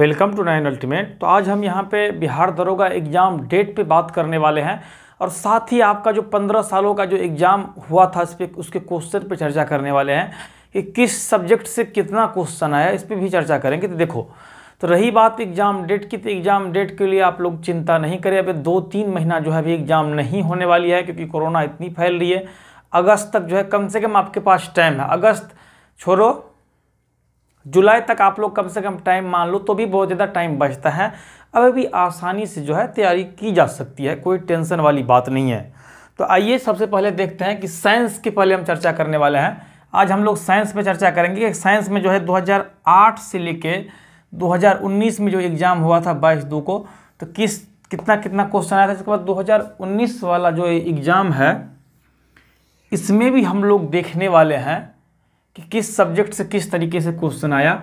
welcome to nine ultimate तो आज हम यहाँ पे बिहार दरोगा एग्ज़ाम डेट पे बात करने वाले हैं और साथ ही आपका जो पंद्रह सालों का जो एग्ज़ाम हुआ था इस पर उसके क्वेश्चन पे चर्चा करने वाले हैं कि किस सब्जेक्ट से कितना क्वेश्चन आया इस पर भी चर्चा करेंगे तो देखो तो रही बात एग्ज़ाम डेट की तो एग्ज़ाम डेट के लिए आप लोग चिंता नहीं करें अभी दो तीन महीना जो है अभी एग्ज़ाम नहीं होने वाली है क्योंकि कोरोना इतनी फैल रही है अगस्त तक जो है कम से कम आपके पास टाइम है अगस्त छोड़ो जुलाई तक आप लोग कम से कम टाइम मान लो तो भी बहुत ज़्यादा टाइम बचता है अब भी आसानी से जो है तैयारी की जा सकती है कोई टेंशन वाली बात नहीं है तो आइए सबसे पहले देखते हैं कि साइंस के पहले हम चर्चा करने वाले हैं आज हम लोग साइंस में चर्चा करेंगे साइंस में जो है 2008 से लेके 2019 में जो एग्ज़ाम हुआ था बाईस दो को तो किस कितना कितना क्वेश्चन आया था इसके बाद 2019 वाला जो एग्ज़ाम है इसमें भी हम लोग देखने वाले हैं कि किस सब्जेक्ट से किस तरीके से क्वेश्चन आया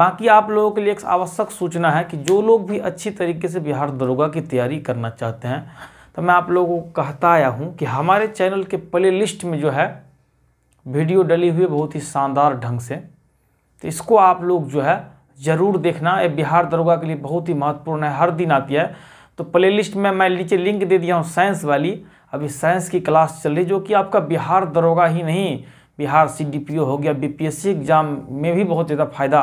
बाकी आप लोगों के लिए एक आवश्यक सूचना है कि जो लोग भी अच्छी तरीके से बिहार दरोगा की तैयारी करना चाहते हैं तो मैं आप लोगों को कहता आया हूँ कि हमारे चैनल के प्ले लिस्ट में जो है वीडियो डली हुई बहुत ही शानदार ढंग से तो इसको आप लोग जो है ज़रूर देखना ये बिहार दरोगा के लिए बहुत ही महत्वपूर्ण है हर दिन आती है तो प्ले लिस्ट में मैं नीचे लिंक दे दिया हूँ साइंस वाली अभी साइंस की क्लास चल रही जो कि आपका बिहार दरोगा ही नहीं बिहार सी हो गया बीपीएससी एग्ज़ाम में भी बहुत ज़्यादा फ़ायदा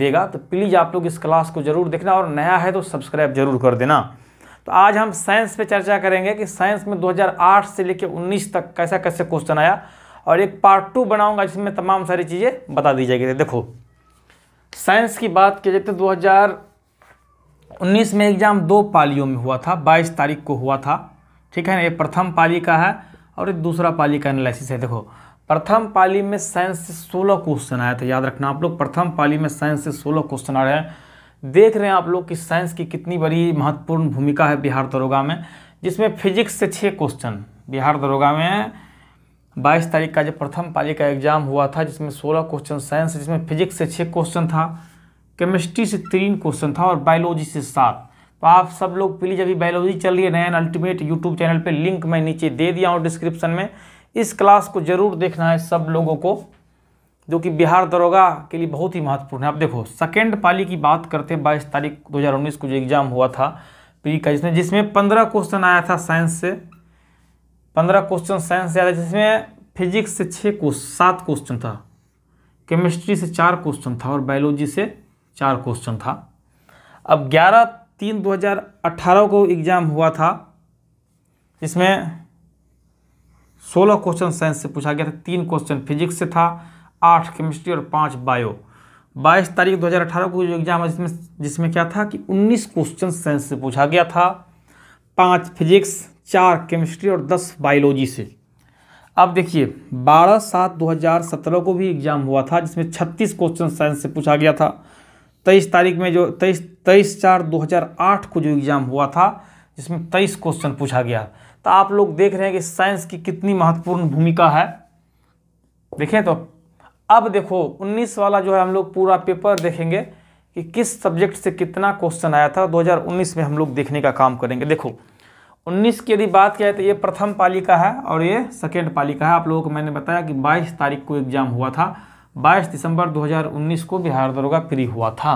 देगा तो प्लीज़ आप लोग इस क्लास को ज़रूर देखना और नया है तो सब्सक्राइब ज़रूर कर देना तो आज हम साइंस पे चर्चा करेंगे कि साइंस में 2008 से लेकर 19 तक कैसा कैसे क्वेश्चन आया और एक पार्ट टू बनाऊंगा जिसमें तमाम सारी चीज़ें बता दी जाएगी देखो साइंस की बात की जाए तो दो में एग्ज़ाम दो पालियों में हुआ था बाईस तारीख को हुआ था ठीक है ना ये प्रथम पाली का है और ये दूसरा पाली का एनालिसिस है देखो प्रथम पाली में साइंस से सोलह क्वेश्चन आया था याद रखना आप लोग प्रथम पाली में साइंस से सोलह क्वेश्चन आ रहे हैं देख रहे हैं आप लोग कि साइंस की कितनी बड़ी महत्वपूर्ण भूमिका है बिहार दरोगा में जिसमें फिजिक्स से छः क्वेश्चन बिहार दरोगा में बाईस तारीख का जब प्रथम पाली का एग्जाम हुआ था जिसमें सोलह क्वेश्चन साइंस जिसमें फिजिक्स से छः क्वेश्चन था केमिस्ट्री से तीन क्वेश्चन था और बायोलॉजी से सात तो आप सब लोग प्लीज़ अभी बायोलॉजी चल रही है नैन अल्टीमेट यूट्यूब चैनल पर लिंक मैं नीचे दे दिया हूँ डिस्क्रिप्शन में इस क्लास को ज़रूर देखना है सब लोगों को जो कि बिहार दरोगा के लिए बहुत ही महत्वपूर्ण है आप देखो सेकेंड पाली की बात करते हैं बाईस तारीख 2019 को जो एग्ज़ाम हुआ था प्री का जिसमें जिसमें पंद्रह क्वेश्चन आया था साइंस से पंद्रह क्वेश्चन साइंस से आया था जिसमें फिजिक्स से छः क्वेश्चन सात क्वेश्चन था केमिस्ट्री से चार क्वेश्चन था और बायोलॉजी से चार क्वेश्चन था अब ग्यारह तीन 2018 को एग्ज़ाम हुआ था जिसमें सोलह क्वेश्चन साइंस से पूछा गया था तीन क्वेश्चन फिजिक्स से था आठ केमिस्ट्री और पाँच बायो बाईस तारीख 2018 को जो एग्जाम है जिसमें जिसमें क्या था कि 19 क्वेश्चन साइंस से पूछा गया था पाँच फिजिक्स चार केमिस्ट्री और दस बायोलॉजी से अब देखिए 12 सात 2017 को भी एग्जाम हुआ था जिसमें 36 क्वेश्चन साइंस से पूछा गया था 23 तारीख में जो 23 23 चार 2008 को जो एग्ज़ाम हुआ था जिसमें 23 क्वेश्चन पूछा गया तो आप लोग देख रहे हैं कि साइंस की कितनी महत्वपूर्ण भूमिका है देखें तो अब देखो 19 वाला जो है हम लोग पूरा पेपर देखेंगे कि किस सब्जेक्ट से कितना क्वेश्चन आया था 2019 में हम लोग देखने का काम करेंगे देखो 19 की यदि बात किया तो ये प्रथम पाली का है और ये सेकेंड पाली का है आप लोगों को मैंने बताया कि 22 तारीख को एग्जाम हुआ था 22 दिसंबर 2019 को बिहार दरोगा फ्री हुआ था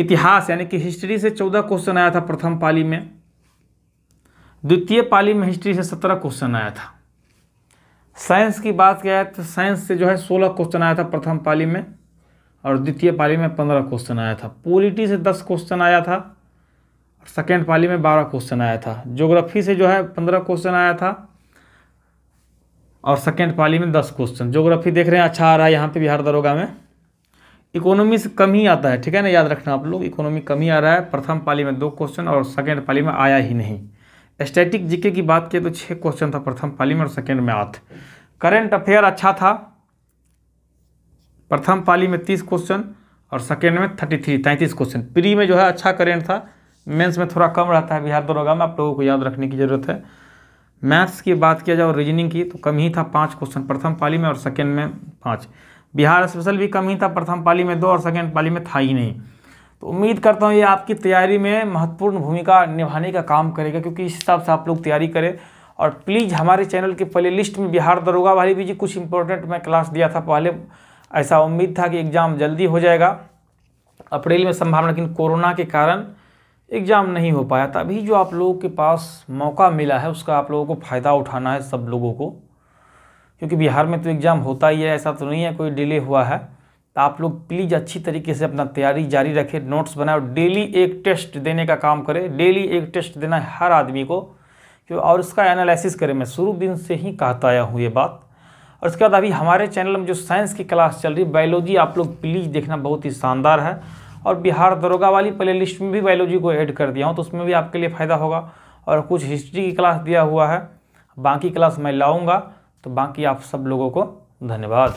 इतिहास यानी कि हिस्ट्री से 14 क्वेश्चन आया था प्रथम पाली में द्वितीय पाली में हिस्ट्री से सत्रह क्वेश्चन आया था साइंस की बात किया है तो साइंस से जो है सोलह क्वेश्चन आया था प्रथम पाली में और द्वितीय पाली में पंद्रह क्वेश्चन आया था पोलिटी से दस क्वेश्चन आया था और सेकेंड पाली में बारह क्वेश्चन आया था ज्योग्राफी से जो है पंद्रह क्वेश्चन आया था और सेकेंड पाली में दस क्वेश्चन ज्योग्राफी देख रहे हैं अच्छा आ रहा है यहाँ पर बिहार दरोगा में इकोनॉमी से कम ही आता है ठीक है ना याद रखना आप लोग इकोनॉमी कम ही आ रहा है प्रथम पाली में दो क्वेश्चन और सेकेंड पाली में आया ही नहीं स्टैटिक जीके की बात की तो छः क्वेश्चन था प्रथम पाली में और सेकेंड में आठ करेंट अफेयर अच्छा था प्रथम पाली में तीस क्वेश्चन और सेकेंड में थर्टी थ्री तैंतीस क्वेश्चन प्री में जो है अच्छा करेंट था मेंस में थोड़ा कम रहता है बिहार दरोगा में आप लोगों को याद रखने की ज़रूरत है मैथ्स की बात किया जाए और रीजनिंग की तो कम ही था पाँच क्वेश्चन प्रथम पाली में और सेकेंड में पाँच बिहार स्पेशल भी कम ही था प्रथम पाली में दो और सेकेंड पाली में था ही नहीं तो उम्मीद करता हूँ ये आपकी तैयारी में महत्वपूर्ण भूमिका निभाने का काम करेगा क्योंकि इस हिसाब से आप लोग तैयारी करें और प्लीज़ हमारे चैनल के प्ले लिस्ट में बिहार दरोगा भाई भी जी कुछ इंपॉर्टेंट मैं क्लास दिया था पहले ऐसा उम्मीद था कि एग्ज़ाम जल्दी हो जाएगा अप्रैल में संभावना लेकिन कोरोना के कारण एग्ज़ाम नहीं हो पाया था अभी जो आप लोगों के पास मौका मिला है उसका आप लोगों को फ़ायदा उठाना है सब लोगों को क्योंकि बिहार में तो एग्ज़ाम होता ही है ऐसा तो नहीं है कोई डिले हुआ है तो आप लोग प्लीज़ अच्छी तरीके से अपना तैयारी जारी रखें नोट्स बनाए और डेली एक टेस्ट देने का काम करें डेली एक टेस्ट देना है हर आदमी को क्यों और इसका एनालिसिस करें मैं शुरू दिन से ही कहता आया हूँ ये बात और उसके बाद अभी हमारे चैनल में जो साइंस की क्लास चल रही है बायोलॉजी आप लोग प्लीज़ देखना बहुत ही शानदार है और बिहार दरोगा वाली प्ले लिस्ट में भी बायोलॉजी को ऐड कर दिया हूँ तो उसमें भी आपके लिए फ़ायदा होगा और कुछ हिस्ट्री की क्लास दिया हुआ है बाकी क्लास मैं लाऊँगा तो बाकी आप सब लोगों को धन्यवाद